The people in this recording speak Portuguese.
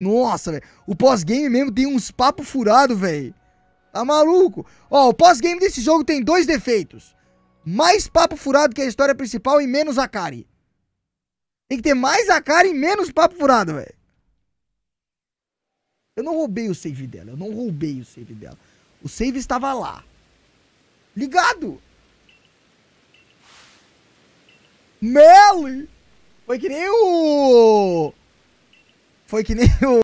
Nossa, velho. O pós-game mesmo tem uns papo furado, velho. Tá maluco? Ó, o pós-game desse jogo tem dois defeitos. Mais papo furado que a história principal e menos Akari. Tem que ter mais Akari e menos papo furado, velho. Eu não roubei o save dela. Eu não roubei o save dela. O save estava lá. Ligado. Melly! Foi que nem o... Foi que nem o